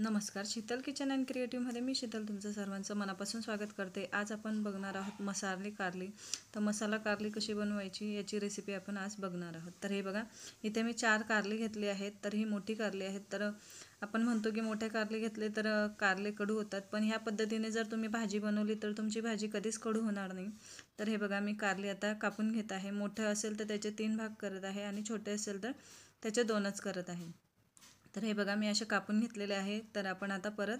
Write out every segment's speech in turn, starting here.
नमस्कार Sheetal kitchen and क्रिएटिव्हमध्ये मी शीतल तुमचं सर्वांचं मनापासून स्वागत करते आज आपण बघणार आहोत मसाले कारली तर मसाला कारली कशी बनवायची याची रेसिपी आपण आज बघणार आहोत तर हे बघा इथे मी चार कारली घेतली आहेत तर ही मोठी कारली आहेत तर आपण म्हणतो की मोठ्या कारले घेतले तर कारले कडू होतात पण ह्या पद्धतीने जर तुम्ही भाजी बनवली तर तुमची भाजी कधीच कडू होणार नाही तर हे बघा मी कारली आता कापून घेत आहे मोठं असेल तर त्याचे तीन भाग करत आहे आणि छोटे असेल तर त्याचे दोनच करत आहे तर हे बघा मी असे कापून घेतलेले आहे तर आपण आता परत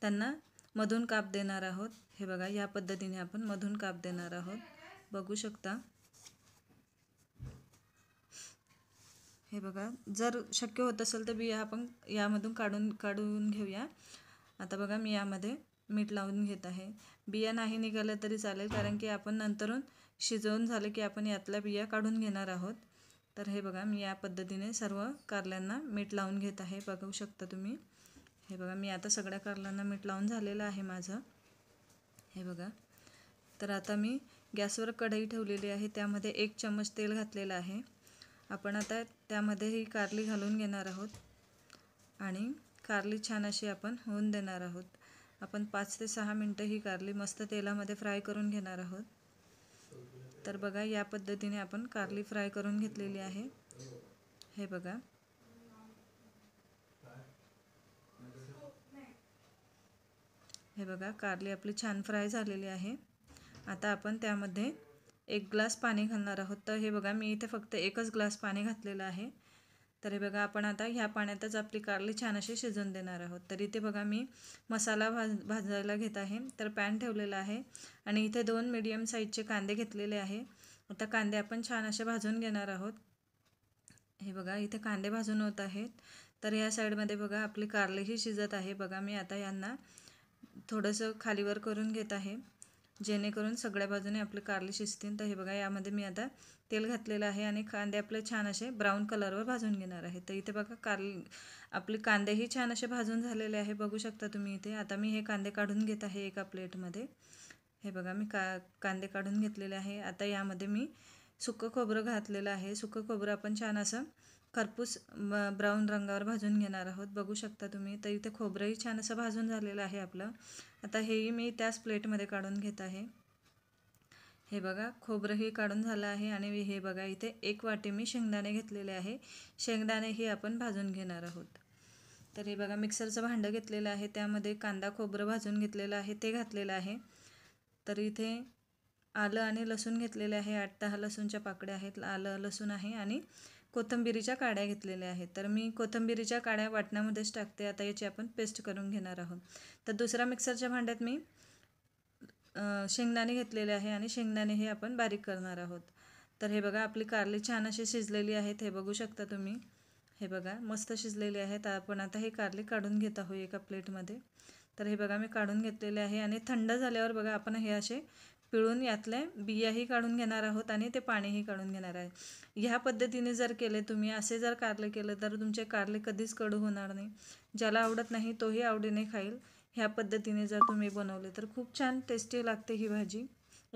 त्यांना मधून काप देणार आहोत हे बघा या पद्धतीने आपण मधून काप देणार आहोत बघू शकता हे बघा जर शक्य होत असेल तर बिया आपण यामधून काढून काढून घेऊया आता बघा मी यामध्ये मीठ लावून घेत आहे बिया नाही निघाल्या तरी चालेल कारण की आपण नंतरून शिजवून झालं की आपण यातल्या बिया काढून घेणार आहोत तर हे बघा मी या पद्धतीने सर्व कारल्यांना मीठ लावून घेत आहे बघू शकता तुम्ही हे बघा मी आता सगळ्या कारल्यांना मीठ लावून झालेलं आहे माझं हे बघा तर आता मी गॅसवर कढई ठेवलेली आहे त्यामध्ये एक चम्मच तेल घातलेलं आहे आपण आता त्यामध्ये ही कारली घालून घेणार आहोत आणि कारली छान अशी आपण होऊन देणार आहोत आपण पाच ते सहा मिनटं ही कारली मस्त तेलामध्ये फ्राय करून घेणार आहोत तर बघा या पद्धतीने आपण कारली फ्राय करून घेतलेली आहे हे बघा हे बघा कारली आपली छान फ्राय झालेली आहे आता आपण त्यामध्ये एक ग्लास पाणी घालणार आहोत तर हे बघा मी इथे फक्त एकच ग्लास पाणी घातलेलं आहे तर हे बघा आपण आता ह्या पाण्यातच आपली कारली छान अशी शिजवून देणार आहोत तर इथे बघा मी मसाला भाज भाजायला घेत आहे तर पॅन ठेवलेला आहे आणि इथे दोन मीडियम साईजचे कांदे घेतलेले आहे आता कांदे आपण छान असे भाजून घेणार आहोत हे बघा इथे कांदे भाजून होत आहेत तर ह्या साईडमध्ये बघा आपली कारलीही शिजत आहे बघा मी आता यांना थोडंसं खालीवर करून घेत आहे जेणेकरून सगळ्या बाजूने आपले कारले शिजतील तर हे बघा यामध्ये मी आता तेल घातलेलं आहे आणि कांदे आपले छान असे ब्राऊन कलरवर भाजून घेणार आहे तर इथे बघा कार आपले कांदेही छान असे भाजून झालेले आहे बघू शकता तुम्ही इथे आता मी हे कांदे काढून घेत आहे एका प्लेटमध्ये हे बघा मी का कांदे काढून घेतलेले आहे आता यामध्ये मी सुकं खोबरं घातलेलं आहे सुकं खोबरं आपण छान असं खरपूस ब्राऊन रंगावर भाजून घेणार आहोत बघू शकता तुम्ही तर इथे खोबरंही छान असं भाजून झालेलं आहे आपलं आता हेही मी त्याच प्लेटमध्ये काढून घेत आहे हे बघा खोबरंही काढून झालं आहे आणि हे बघा इथे एक वाटी मी शेंगदाणे घेतलेले आहे शेंगदाणेही आपण भाजून घेणार आहोत तर हे बघा मिक्सरचं भांडं घेतलेलं आहे त्यामध्ये कांदा खोबरं भाजून घेतलेलं आहे ते घातलेलं आहे तर इथे आलं आणि लसूण घेतलेलं आहे आठ दहा लसूणच्या पाकड्या आहेत आलं लसूण आहे आणि कोथंबिरीच्या काड्या घेतलेल्या आहेत तर मी कोथंबिरीच्या काड्या वाटण्यामध्येच टाकते आता याची आपण पेस्ट करून घेणार आहोत तर दुसऱ्या मिक्सरच्या भांड्यात मी शेंगदाणे घेतलेले आहे आणि शेंगदाणे हे आपण बारीक करणार आहोत तर हे बघा आपली कारली छान अशी शिजलेली आहेत हे बघू शकता तुम्ही हे बघा मस्त शिजलेली आहेत आपण आता हे कारली काढून घेत आहोत एका प्लेटमध्ये तर हे बघा मी काढून घेतलेले आहे आणि थंड झाल्यावर बघा आपण हे असे पिळून यातले बियाही काढून घेणार आहोत आणि ते पाणीही काढून घेणार आहे ह्या पद्धतीने जर केले तुम्ही असे जर कारले केले तर तुमचे कारले कधीच कडू होणार नाही ज्याला आवडत नाही तोही आवडीने खाईल ह्या पद्धतीने जर तुम्ही बनवले तर खूप छान टेस्टी लागते ही भाजी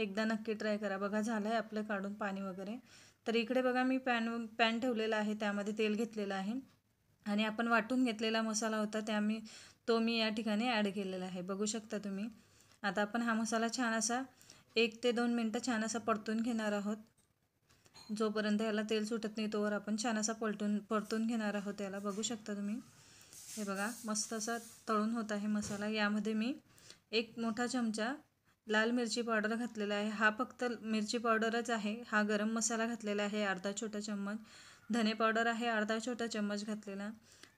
एकदा नक्की ट्राय करा बघा झालं आहे आपलं काढून पाणी वगैरे तर इकडे बघा मी पॅन पॅन ठेवलेला आहे त्यामध्ये तेल घेतलेलं आहे आणि आपण वाटून घेतलेला मसाला होता त्या मी तो मी या ठिकाणी ॲड केलेला आहे बघू शकता तुम्ही आता आपण हा मसाला छान असा एक ते दोन मिनटं छान असा परतून घेणार आहोत जोपर्यंत याला तेल सुटत नाही तोवर आपण छान असा पलटून परतून घेणार आहोत याला बघू शकता तुम्ही हे बघा मस्त असा तळून होत आहे मसाला यामध्ये मी एक मोठा चमचा लाल मिरची पावडर घातलेला आहे हा फक्त मिरची पावडरच आहे हा गरम मसाला घातलेला आहे अर्धा छोटा चम्मच धने पावडर आहे अर्धा छोटा चम्मच घातलेला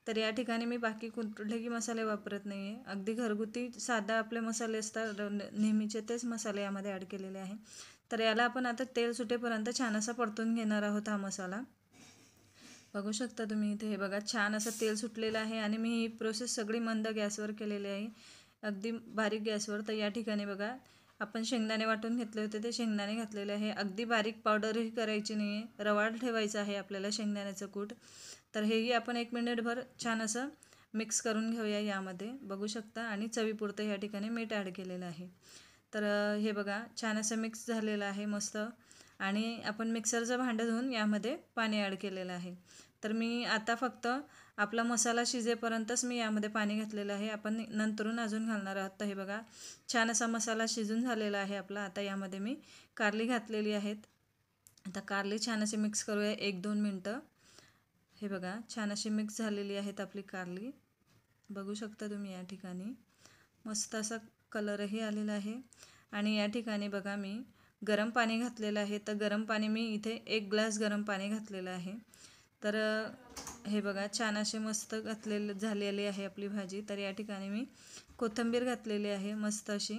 तर या ठिकाणी मी बाकी कुठलेही मसाले वापरत नाही आहे अगदी घरगुती साधा आपले मसाले असतात नेहमीचे तेच मसाले यामध्ये ॲड केलेले आहे तर याला आपण आता तेल सुटेपर्यंत छान असा परतून घेणार आहोत हा मसाला बघू शकता तुम्ही इथे हे बघा छान असं तेल सुटलेलं आहे आणि मी ही प्रोसेस सगळी मंद गॅसवर केलेली आहे अगदी बारीक गॅसवर तर या ठिकाणी बघा आपण शेंगदाणे वाटून घेतले होते ते शेंगदाणे घातलेले आहे अगदी बारीक पावडरही करायची नाही आहे रवाळ ठेवायचं आहे आपल्याला शेंगदाण्याचं कूट तर हेही आपण एक मिनिटभर छान असं मिक्स करून घेऊया यामध्ये बघू शकता आणि चवीपुरतं या ठिकाणी मीठ ॲड केलेलं आहे तर हे बघा छान असं मिक्स झालेलं आहे मस्त आणि आपण मिक्सरचं भांडं धुवून यामध्ये पाणी ॲड केलेलं आहे तर मी आता फक्त आपला मसाला शिजेपर्यंतच मी यामध्ये पाणी घातलेलं आहे आपण नंतरून अजून घालणार आहोत तर हे बघा छान असा मसाला शिजून झालेला आहे आपला आता यामध्ये मी कारली घातलेली आहेत आता कारली छान अशी मिक्स करूया एक दोन मिनटं हे बघा छान अशी मिक्स झालेली आहेत आपली कारली बघू शकता तुम्ही या ठिकाणी मस्त असा कलरही आलेला आहे आणि या ठिकाणी बघा मी गरम पाणी घातलेलं आहे तर गरम पाणी मी इथे एक ग्लास गरम पाणी घातलेलं आहे तर हे बघा छान असे मस्त घातलेले झालेली आहे आपली भाजी तर या ठिकाणी मी कोथंबीर घातलेली आहे मस्त अशी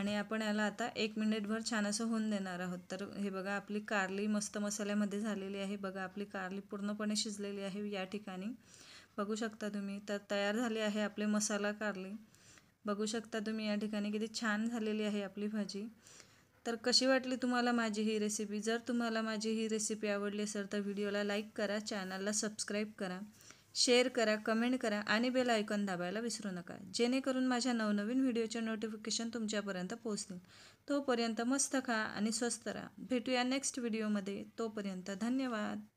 आणि आपण याला आता एक मिनिटभर छान असं होऊन देणार आहोत तर हे बघा आपली कारली मस्त मसाल्यामध्ये झालेली आहे बघा आपली कारली पूर्णपणे शिजलेली आहे या ठिकाणी बघू शकता तुम्ही तर तयार झाली आहे आपले मसाला कारली बघू शकता तुम्ही या ठिकाणी किती छान झालेली आहे आपली भाजी तर कशी वाटली तुम्हाला माझी ही रेसिपी जर तुम्हाला माझी ही रेसिपी आवडली असेल तर व्हिडिओला लाईक करा चॅनलला सबस्क्राईब करा शेअर करा कमेंट करा आणि बेल आयकॉन दाबायला विसरू नका जेणेकरून माझ्या नवनवीन व्हिडिओचे नोटिफिकेशन तुमच्यापर्यंत पोहोचतील तोपर्यंत मस्त खा आणि स्वस्त राहा भेटूया नेक्स्ट व्हिडिओमध्ये तोपर्यंत धन्यवाद